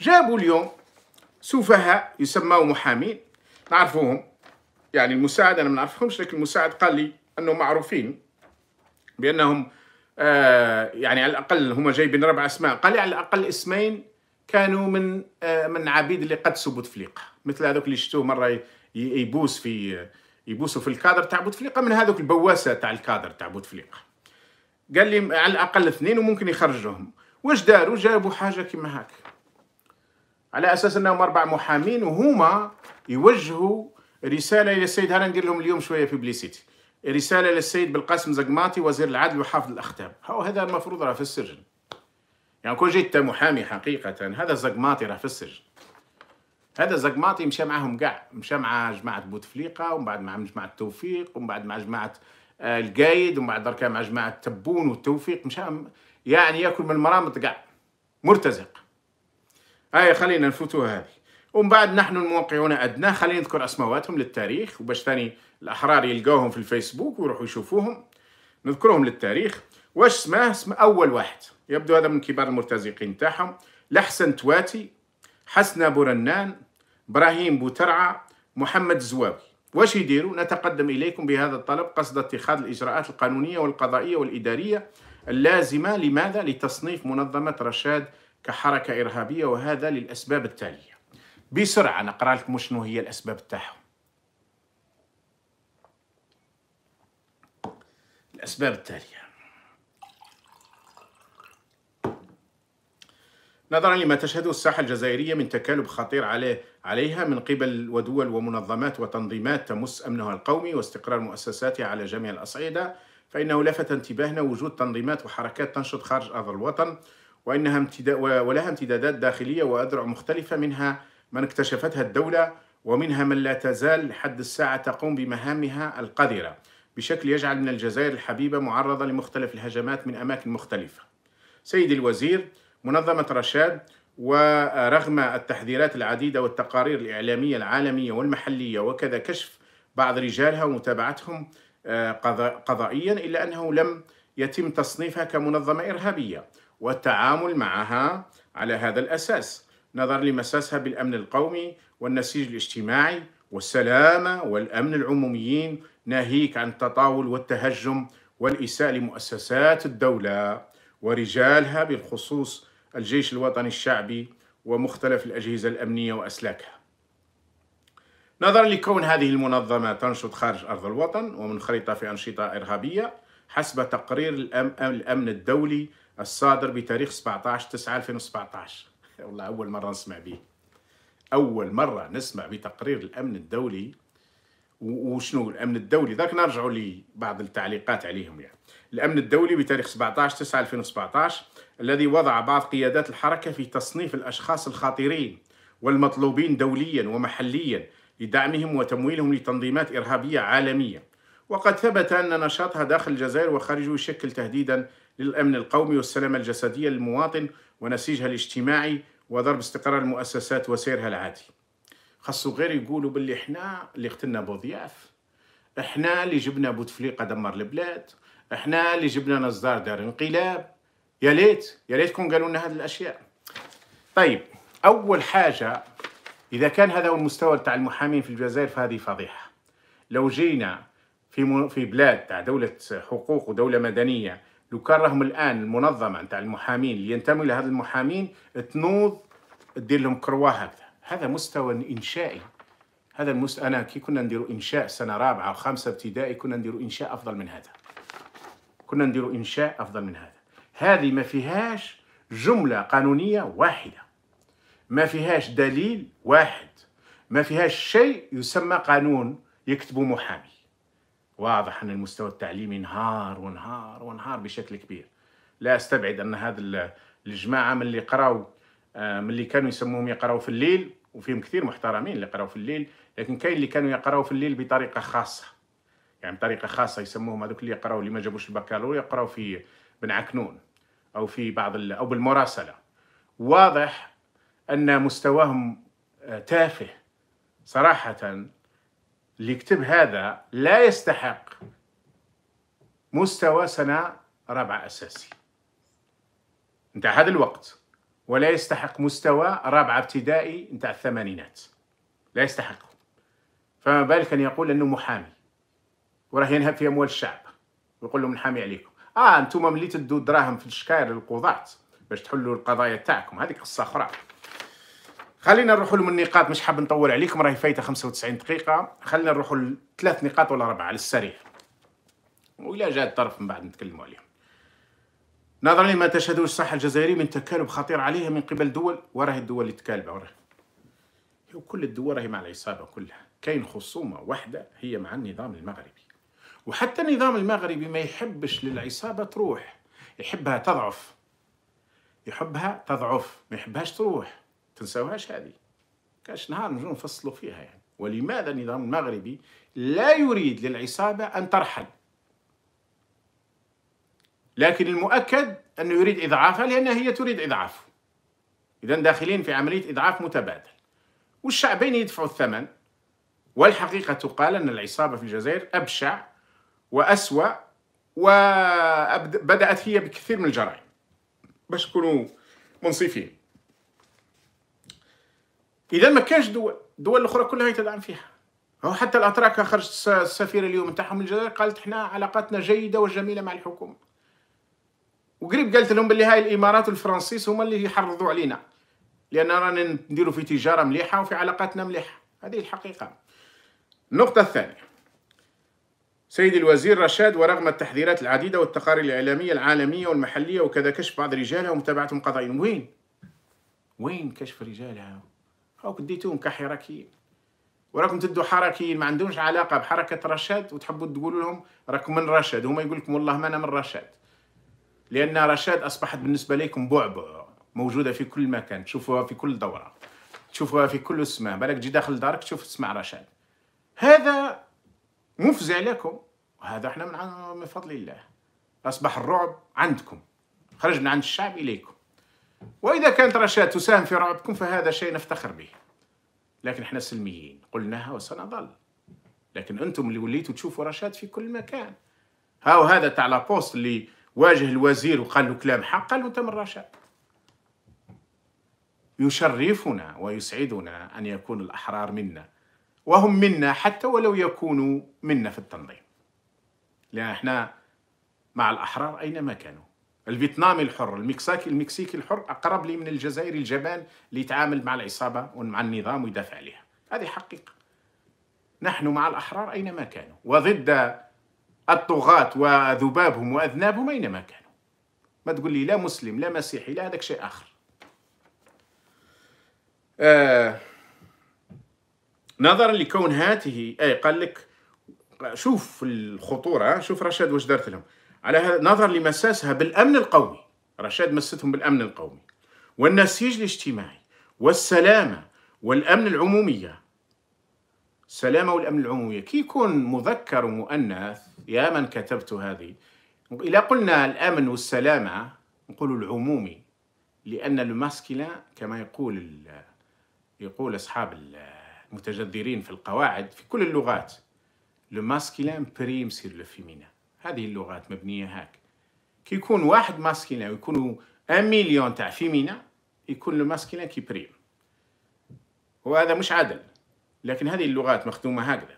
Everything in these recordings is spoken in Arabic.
جابوا اليوم سفهاء يسموا محامين نعرفوهم يعني المساعد انا ما نعرفهمش لكن المساعد قال لي انهم معروفين بانهم آه يعني على الاقل هما جايبين ربع اسماء قال لي على الاقل اسمين كانوا من آه من عبيد اللي قدسوا بوتفليقه مثل هذوك اللي شفتوه مره يبوس في يبوسوا في الكادر تاع بوتفليقه من هذوك البواسه تاع الكادر تاع بوتفليقه قال لي على الاقل اثنين وممكن يخرجوهم واش داروا جابوا حاجه كيما هاك على اساس انهم اربع محامين وهما يوجهوا رساله الى السيد هانا ندير لهم اليوم شويه بيبليسيتي رساله للسيد بالقاسم زقماطي وزير العدل وحافظ الاختام هو هذا المفروض راه في السجن يعني كون جيت محامي حقيقه هذا زقماطي راه في السجن هذا زقماطي مشى معاهم كاع مشى مع جماعه بوتفليقه ومن بعد مع جماعه توفيق ومن بعد مع جماعه آه، القايد ومن بعد دركا مع جماعه تبون والتوفيق مشى يعني ياكل من المرامط كاع مرتزق هاي خلينا نفوتوها هذه ومن بعد نحن الموقعون ادنى خلينا نذكر أسماواتهم للتاريخ وباش ثاني الأحرار يلقاوهم في الفيسبوك ويروحوا يشوفوهم نذكرهم للتاريخ واش اسمه اسم أول واحد يبدو هذا من كبار المرتزقين تاعهم لحسن تواتي حسن رنان إبراهيم بوترعة محمد زواوي واش يديروا نتقدم إليكم بهذا الطلب قصد اتخاذ الإجراءات القانونية والقضائية والإدارية اللازمة لماذا لتصنيف منظمة رشاد كحركة إرهابية وهذا للأسباب التالية بسرعة نقرأ لكم شنو هي الأسباب تاعهم الأسباب التالية نظرا لما تشهده الساحة الجزائرية من تكالب خطير عليه عليها من قبل ودول ومنظمات وتنظيمات تمس أمنها القومي واستقرار مؤسساتها على جميع الأصعدة فإنه لفت انتباهنا وجود تنظيمات وحركات تنشط خارج أرض الوطن وإنها امتدا ولها امتدادات داخلية وأذرع مختلفة منها من اكتشفتها الدولة ومنها من لا تزال لحد الساعة تقوم بمهامها القذرة بشكل يجعل من الجزائر الحبيبة معرضة لمختلف الهجمات من أماكن مختلفة سيدي الوزير منظمة رشاد ورغم التحذيرات العديدة والتقارير الإعلامية العالمية والمحلية وكذا كشف بعض رجالها ومتابعتهم آه، قضائيا إلا أنه لم يتم تصنيفها كمنظمة إرهابية والتعامل معها على هذا الأساس نظرا لمساسها بالأمن القومي والنسيج الاجتماعي والسلامة والأمن العموميين ناهيك عن التطاول والتهجم والإساءة لمؤسسات الدولة ورجالها بالخصوص الجيش الوطني الشعبي ومختلف الأجهزة الأمنية وأسلاكها نظرا لكون هذه المنظمة تنشط خارج أرض الوطن ومنخرطة في أنشطة إرهابية حسب تقرير الأمن الدولي الصادر بتاريخ 17/9/2017 والله أول مرة نسمع به أول مرة نسمع بتقرير الأمن الدولي وشنو الأمن الدولي ذاك نرجعوا لبعض التعليقات عليهم يعني الأمن الدولي بتاريخ 17/9/2017 الذي وضع بعض قيادات الحركة في تصنيف الأشخاص الخطيرين والمطلوبين دوليا ومحليا لدعمهم وتمويلهم لتنظيمات إرهابية عالمية وقد ثبت أن نشاطها داخل الجزائر وخارجه يشكل تهديدا للأمن القومي والسلامة الجسدية للمواطن ونسيجها الاجتماعي وضرب استقرار المؤسسات وسيرها العادي خاصو غير يقولوا باللي احنا اللي قتلنا بوضياف احنا اللي جبنا بوتفليقه دمر البلاد احنا اللي جبنا نزار دار انقلاب يا ليت يا ليتكم قالوا لنا هذه الاشياء طيب اول حاجه اذا كان هذا هو المستوى تاع المحامين في الجزائر فهذه فضيحه لو جينا في في بلاد تاع دوله حقوق ودوله مدنيه لو كان راهم الان المنظمه تاع المحامين اللي ينتموا لهذا المحامين تنوض تدير لهم كرواه هكذا هذا مستوى انشائي هذا المست... انا كي كنا نديروا انشاء سنه رابعه وخامسه ابتدائي كنا نديروا انشاء افضل من هذا كنا نديروا انشاء افضل من هذا هذه ما فيهاش جمله قانونيه واحده ما فيهاش دليل واحد ما فيهاش شيء يسمى قانون يكتبه محامي واضح أن المستوى التعليمي انهار وانهار وانهار بشكل كبير لا أستبعد أن هذا الجماعة من اللي قراو آه، من اللي كانوا يسموهم يقراو في الليل وفيهم كثير محترمين اللي قراو في الليل لكن كاين اللي كانوا يقراو في الليل بطريقة خاصة يعني بطريقة خاصة يسموهم هذوك اللي يقراو اللي ما جابوش البكالوريا يقراو في بن عكنون أو في بعض أو بالمراسلة واضح أن مستواهم آه، تافه صراحة اللي يكتب هذا لا يستحق مستوى سنة رابعة أساسي نتاع هذا الوقت ولا يستحق مستوى رابعة ابتدائي نتاع الثمانينات لا يستحق فما بالك أن يقول أنه محامي وراه ينهب في أموال الشعب ويقول لهم نحامي عليكم اه انتم ملي تدوا دراهم في الشكاير للقضاة باش تحلوا القضايا تاعكم هذه قصه اخرى خلينا نروحوا لهم النقاط مش حاب نطول عليكم راهي فايته 95 دقيقه خلينا نروحوا لثلاث نقاط ولا اربعه على السريع ولا جاء الطرف من بعد نتكلموا عليهم نظرا لما تشهده الصحه الجزائريه من تكالب خطير عليها من قبل دول وراهي الدول اللي تكالبه وراه وكل الدول راهي مع العصابه كلها كاين خصومه واحده هي مع النظام المغربي وحتى النظام المغربي ما يحبش للعصابه تروح يحبها تضعف يحبها تضعف ما يحبهاش تروح تنساوهاش هذه كاش نهار نجم نفصلوا فيها يعني ولماذا النظام المغربي لا يريد للعصابة أن ترحل لكن المؤكد أنه يريد إضعافها لأنها هي تريد إضعافه إذا داخلين في عملية إضعاف متبادل والشعبين يدفعوا الثمن والحقيقة تقال أن العصابة في الجزائر أبشع وأسوأ وبدأت هي بكثير من الجرائم باش تكونوا منصفين اذا ما كانش دول الدول الاخرى كلها تدعم فيها هو حتى الاتراك خرجت السفير اليوم نتاعهم الجزائر قالت احنا علاقاتنا جيده وجميله مع الحكومه وقريب قالت لهم باللي هاي الامارات والفرنسيس هما اللي يحرضوا علينا لان رانا نديروا في تجاره مليحه وفي علاقاتنا مليحه هذه الحقيقه النقطه الثانيه سيدي الوزير رشاد ورغم التحذيرات العديدة والتقارير الإعلامية العالمية والمحلية وكذا كشف بعض رجالها ومتابعتهم قضايا وين؟ وين كشف رجالها؟ أو كديتوهم كحركيين وراكم تدو حركيين ما عندهمش علاقة بحركة رشاد وتحبوا تقولوا لهم راكم من رشاد هما يقول لكم والله ما أنا من رشاد لأن رشاد أصبحت بالنسبة لكم بعبع موجودة في كل مكان تشوفوها في كل دورة تشوفوها في كل سماع بالك تجي داخل دارك تشوف تسمع رشاد هذا مفزع لكم وهذا احنا من, من فضل الله أصبح الرعب عندكم خرج من عند الشعب إليكم وإذا كانت رشاد تساهم في رعبكم فهذا شيء نفتخر به لكن احنا سلميين قلناها وسنظل لكن انتم اللي وليتوا تشوفوا رشاد في كل مكان هاو هذا تاع لابوست اللي واجه الوزير وقال له كلام حق قال له تمر رشاد يشرفنا ويسعدنا أن يكون الأحرار منا وهم منا حتى ولو يكونوا منا في التنظيم لأن احنا مع الأحرار أينما كانوا الفيتنامي الحر المكساكي المكسيكي الحر اقرب لي من الجزائري الجبان اللي يتعامل مع العصابه ومع النظام ويدافع عليها هذه حقيقه نحن مع الاحرار اينما كانوا وضد الطغاة وذبابهم واذنابهم اينما كانوا ما تقول لي لا مسلم لا مسيحي لا هذاك شيء اخر آه نظرا لكون هاته اي قال لك شوف الخطوره شوف رشاد واش دارت لهم على نظر لمساسها بالأمن القومي رشاد مستهم بالأمن القومي والنسيج الاجتماعي والسلامة والأمن العمومية السلامة والأمن العمومية كي يكون مذكر ومؤنث يا من كتبت هذه إلا قلنا الأمن والسلامة نقول العمومي لأن الماسكلة كما يقول يقول أصحاب المتجذرين في القواعد في كل اللغات لو ماسكيلان بريم سير لو فيمينان هذه اللغات مبنيه هاك كي يكون واحد ماسكينا ويكونوا ان مليون تاع فيمينا يكون الماسكيلان كي بريم وهذا مش عدل لكن هذه اللغات مخدومه هكذا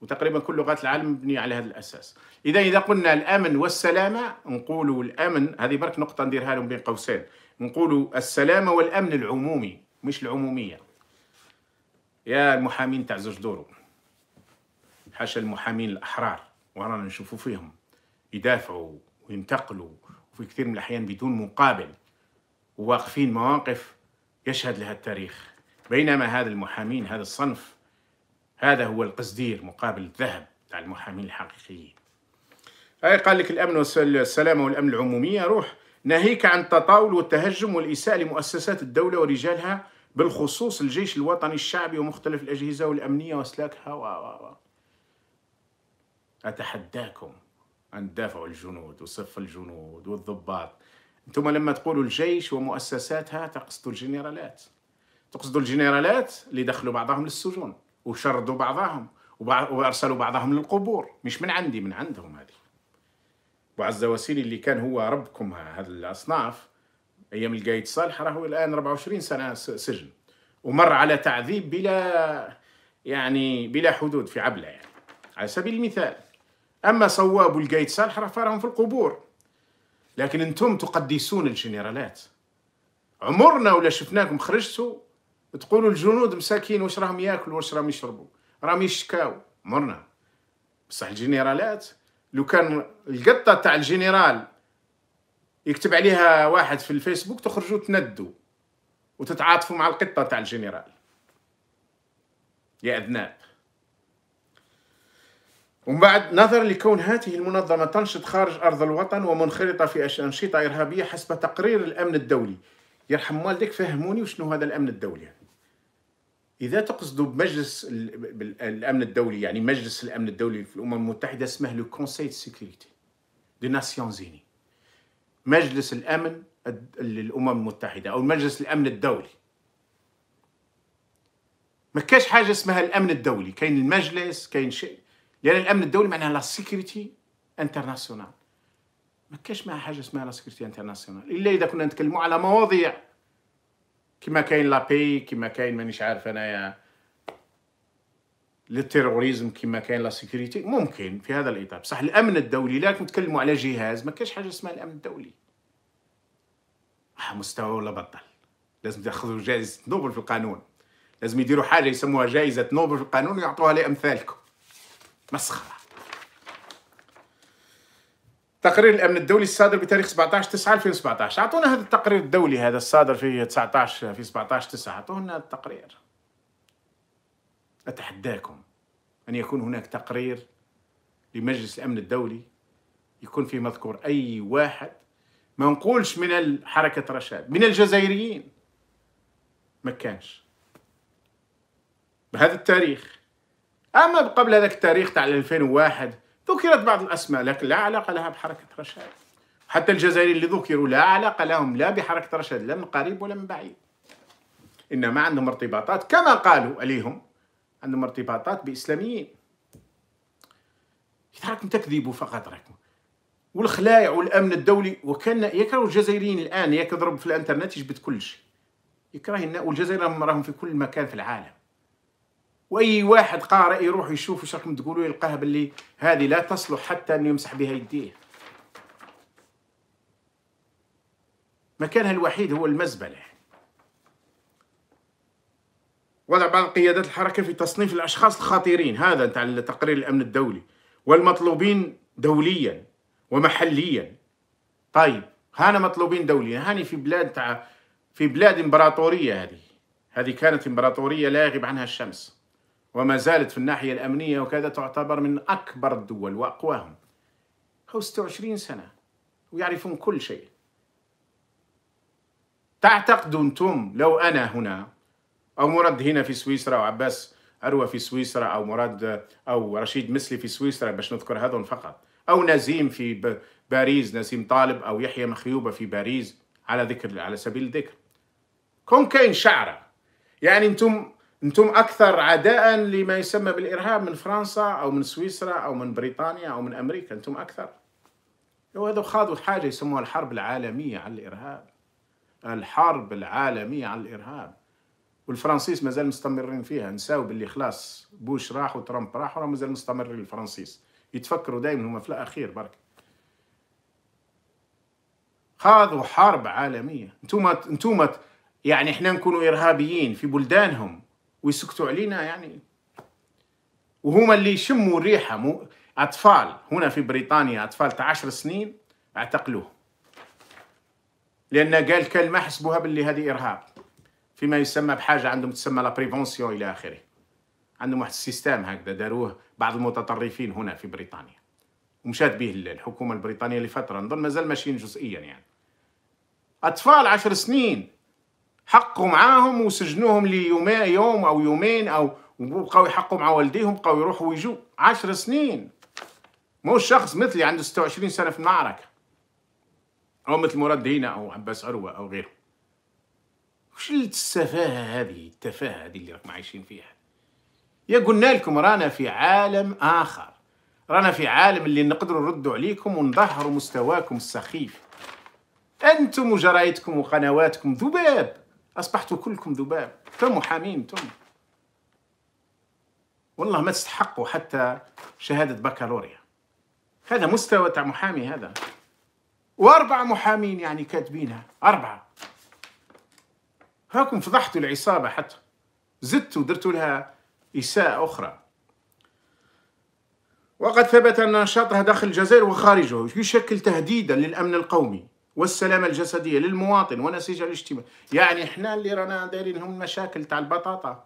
وتقريبا كل لغات العالم مبنيه على هذا الاساس اذا اذا قلنا الامن والسلامه نقولوا الامن هذه برك نقطه نديرها لهم بين قوسين نقولوا السلامه والامن العمومي مش العموميه يا المحامين تاع زوج دورو حاشا المحامين الاحرار ورانا نشوفوا فيهم يدافعوا وينتقلوا وفي كثير من الأحيان بدون مقابل وواقفين مواقف يشهد لها التاريخ بينما هذا المحامين هذا الصنف هذا هو القصدير مقابل الذهب تاع المحامين الحقيقيين هاي آه، قال لك الأمن والسلامة والأمن العمومية روح ناهيك عن التطاول والتهجم والإساءة لمؤسسات الدولة ورجالها بالخصوص الجيش الوطني الشعبي ومختلف الأجهزة والأمنية وأسلاكها و أتحداكم أن تدافعوا الجنود وصف الجنود والضباط أنتم لما تقولوا الجيش ومؤسساتها تقصدوا الجنرالات تقصدوا الجنرالات اللي دخلوا بعضهم للسجون وشردوا بعضهم وارسلوا بعضهم للقبور مش من عندي من عندهم هذه وعز وسيلي اللي كان هو ربكم هذه الاصناف ايام القايد صالح راهو الان 24 سنه سجن ومر على تعذيب بلا يعني بلا حدود في عبله يعني على سبيل المثال أما صواب راه حفرهم في القبور لكن أنتم تقدسون الجنرالات عمرنا ولا شفناكم خرجتوا تقولوا الجنود مساكين واش راهم ياكلوا واش راهم يشربوا راهم يشكاو عمرنا بصح الجنرالات لو كان القطه تاع الجنرال يكتب عليها واحد في الفيسبوك تخرجوا تندوا وتتعاطفوا مع القطه تاع الجنرال يا ادنان ومن بعد نظرا لكون هذه المنظمة تنشط خارج أرض الوطن ومنخرطة في أنشطة إرهابية حسب تقرير الأمن الدولي يرحم والدك فهموني وشنو هذا الأمن الدولي يعني. إذا تقصدوا بمجلس الأمن الدولي يعني مجلس الأمن الدولي في الأمم المتحدة اسمه لو كونسيل سيكوريتي دي ناسيون زيني مجلس الأمن للأمم المتحدة أو مجلس الأمن الدولي ما كاش حاجة اسمها الأمن الدولي كاين المجلس كاين شيء يعني الامن الدولي معناها لا سيكيورتي انترناسيونال ما كاش معها حاجه اسمها لا سيكيورتي انترناسيونال الا اذا كنا نتكلموا على مواضيع كما كاين لا بي كما كاين مانيش عارف انايا للتيروريزم كما كاين لا سيكوريتي ممكن في هذا الاطار بصح الامن الدولي لكن نتكلموا على جهاز ما كاش حاجه اسمها الامن الدولي آه، مستوى ولا بطل لازم تاخذوا جائزه نوبل في القانون لازم يديروا حاجه يسموها جائزه نوبل في القانون ويعطوها لامثالكم مسخرة تقرير الامن الدولي الصادر بتاريخ 17 9 2017 اعطونا هذا التقرير الدولي هذا الصادر في 19 في 17 9 اعطونا التقرير اتحداكم ان يكون هناك تقرير لمجلس الامن الدولي يكون فيه مذكور اي واحد ما نقولش من حركه رشاد من الجزائريين ما كانش بهذا التاريخ أما قبل هذاك التاريخ تاع 2001 ذكرت بعض الأسماء لكن لا علاقة لها بحركة رشاد حتى الجزائريين اللي ذكروا لا علاقة لهم لا بحركة رشاد لا من قريب ولا من بعيد إنما عندهم ارتباطات كما قالوا عليهم عندهم ارتباطات بإسلاميين راكم تكذبوا فقط راكم والخلايع والامن الدولي وكان يكره الجزائريين الان يكضرب في الانترنت يجبد كل شيء يكره والجزائر راهم في كل مكان في العالم واي واحد قارئ يروح يشوف واش راكم تقولوا يلقاه باللي هذه لا تصلح حتى انه يمسح بها يديه مكانها الوحيد هو المزبله وضع بعض قيادات الحركه في تصنيف الاشخاص الخطيرين هذا نتاع تقرير الامن الدولي والمطلوبين دوليا ومحليا طيب هانا مطلوبين دوليا هاني في بلاد تاع في بلاد امبراطوريه هذه هذه كانت امبراطوريه لا يغيب عنها الشمس وما زالت في الناحية الأمنية وكذا تعتبر من أكبر الدول وأقواهم هو 26 سنة ويعرفون كل شيء تعتقدوا أنتم لو أنا هنا أو مراد هنا في سويسرا أو عباس أروى في سويسرا أو مراد أو رشيد مثلي في سويسرا باش نذكر هذون فقط أو نزيم في باريس نزيم طالب أو يحيى مخيوبة في باريس على ذكر على سبيل الذكر كون كاين شعره يعني انتم انتم اكثر عداء لما يسمى بالارهاب من فرنسا او من سويسرا او من بريطانيا او من امريكا انتم اكثر وهذا أيوة، خاضوا حاجه يسموها الحرب العالميه على الارهاب الحرب العالميه على الارهاب والفرنسيس مازال مستمرين فيها نساو باللي خلاص بوش راح وترامب راح وراه مازال مستمرين الفرنسيس يتفكروا دائما هما في الاخير برك خاضوا حرب عالميه انتم انتم يعني احنا نكونوا ارهابيين في بلدانهم ويسكتوا علينا يعني وهما اللي يشموا الريحه مو اطفال هنا في بريطانيا اطفال تاع 10 سنين اعتقلوه لان قال كلمه حسبوها باللي هذه ارهاب فيما يسمى بحاجه عندهم تسمى لا بريفونسيون الى اخره عندهم واحد السيستم هكذا داروه بعض المتطرفين هنا في بريطانيا ومشات به الحكومه البريطانيه لفتره نظن مازال ماشيين جزئيا يعني اطفال عشر سنين حقوا معاهم وسجنوهم ليوم يوم او يومين او بقاو يحقوا مع والديهم بقاو يروحوا ويجوا عشر سنين مو شخص مثلي عنده 26 سنه في المعركه او مثل مراد هنا او عباس عروه او غيره وش السفاهه هذه التفاهه هذه اللي راكم عايشين فيها يا قلنا لكم رانا في عالم اخر رانا في عالم اللي نقدروا نردوا عليكم ونظهروا مستواكم السخيف انتم وجرايدكم وقنواتكم ذباب أصبحتوا كلكم ذباب تم محامين تم والله ما تستحقوا حتى شهادة بكالوريا هذا مستوى تاع محامي هذا وأربعة محامين يعني كاتبينها أربعة هاكم فضحتوا العصابة حتى زدتوا درتوا لها إساءة أخرى وقد ثبت أن نشاطها داخل الجزائر وخارجه يشكل تهديدا للأمن القومي والسلامة الجسدية للمواطن ونسيج الاجتماعي يعني احنا اللي رانا دايرين هم المشاكل تاع البطاطا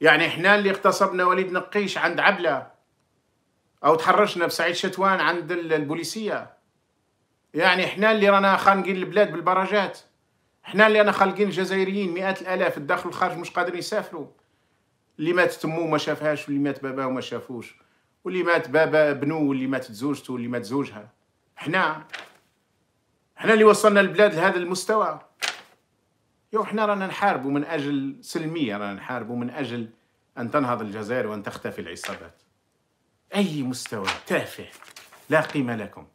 يعني احنا اللي اغتصبنا وليد نقيش عند عبلة او تحرشنا بسعيد شتوان عند البوليسية يعني احنا اللي رانا خانقين البلاد بالبراجات احنا اللي انا خالقين الجزائريين مئات الالاف الداخل والخارج مش قادرين يسافروا اللي مات تمو ما شافهاش واللي مات باباه وما شافوش واللي مات بابا بنو واللي ماتت زوجته واللي مات زوجها احنا احنا اللي وصلنا البلاد لهذا المستوى يو احنا رانا نحاربوا من اجل سلميه رانا نحاربوا من اجل ان تنهض الجزائر وان تختفي العصابات اي مستوى تافه لا قيمه لكم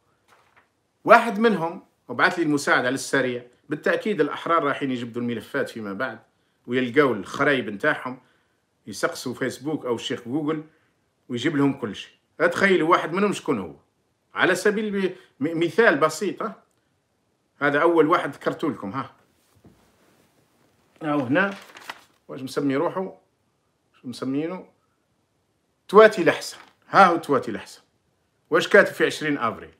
واحد منهم وبعث لي المساعد على السريع بالتاكيد الاحرار رايحين يجبدوا الملفات فيما بعد ويلقاو الخرايب نتاعهم يسقسوا فيسبوك او شيخ جوجل ويجيب لهم كل شيء تخيلوا واحد منهم شكون هو على سبيل مثال بسيط هذا أول واحد ذكرته لكم ها أو هنا واش مسمي روحه شو مسمينه تواتي لحسة ها هو تواتي لحسة واش كاتب في عشرين أبريل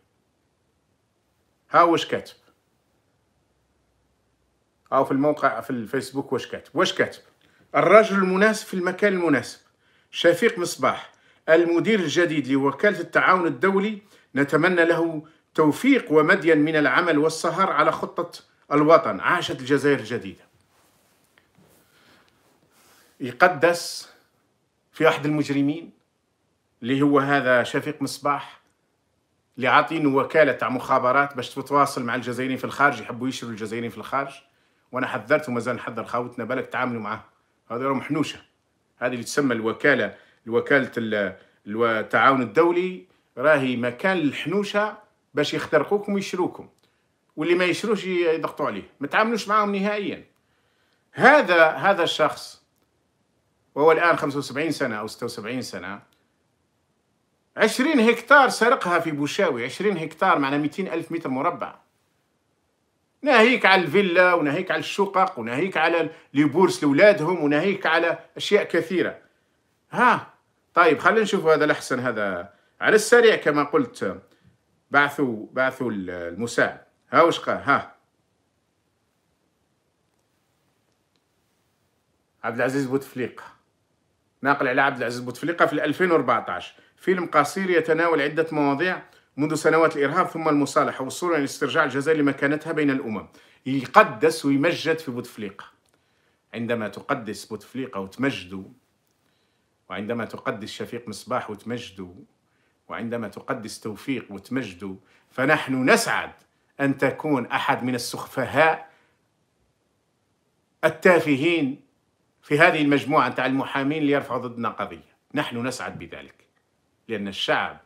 ها واش كاتب أو في الموقع في الفيسبوك واش كاتب واش كاتب الرجل المناسب في المكان المناسب شفيق مصباح المدير الجديد لوكالة التعاون الدولي نتمنى له توفيق ومديا من العمل والسهر على خطة الوطن عاشت الجزائر الجديدة يقدس في أحد المجرمين اللي هو هذا شفيق مصباح اللي عاطينه وكالة تاع مخابرات باش تتواصل مع الجزائريين في الخارج يحبوا يشروا الجزائريين في الخارج وأنا حذرت ومازال نحذر خاوتنا بالك تعاملوا معاه هذا راهم حنوشة هذه اللي تسمى الوكالة الوكالة التعاون الدولي راهي مكان الحنوشة باش يخترقوكم ويشروكم واللي ما يشروش يضغطوا عليه ما تعاملوش معاهم نهائيا هذا هذا الشخص وهو الآن 75 سنة أو 76 سنة 20 هكتار سرقها في بوشاوي 20 هكتار معنا 200 ألف متر مربع ناهيك على الفيلا وناهيك على الشقق وناهيك على لي بورس لاولادهم وناهيك على أشياء كثيرة ها طيب خلينا نشوف هذا الأحسن هذا على السريع كما قلت بعثوا بعثوا المساعد ها واش قال ها عبد العزيز بوتفليقه ناقل على عبد العزيز بوتفليقه في 2014 فيلم قصير يتناول عده مواضيع منذ سنوات الارهاب ثم المصالحه وصولا إلى استرجاع الجزائر لمكانتها بين الامم يقدس ويمجد في بوتفليقه عندما تقدس بوتفليقه وتمجده وعندما تقدس شفيق مصباح وتمجده وعندما تقدس توفيق وتمجد فنحن نسعد أن تكون أحد من السخفهاء التافهين في هذه المجموعة تاع المحامين ليرفعوا ضدنا قضية نحن نسعد بذلك لأن الشعب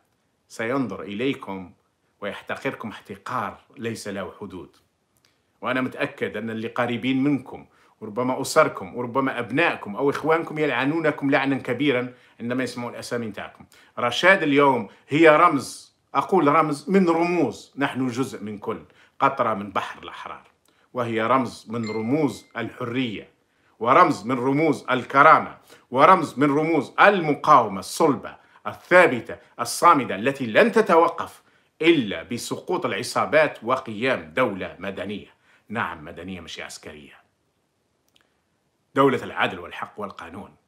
سينظر إليكم ويحتقركم احتقار ليس له حدود وأنا متأكد أن اللي قريبين منكم وربما أسركم وربما أبنائكم أو إخوانكم يلعنونكم لعنا كبيرا عندما يسمعون الأسامي نتاعكم رشاد اليوم هي رمز أقول رمز من رموز نحن جزء من كل قطرة من بحر الأحرار وهي رمز من رموز الحرية ورمز من رموز الكرامة ورمز من رموز المقاومة الصلبة الثابتة الصامدة التي لن تتوقف إلا بسقوط العصابات وقيام دولة مدنية نعم مدنية مش عسكرية دولة العدل والحق والقانون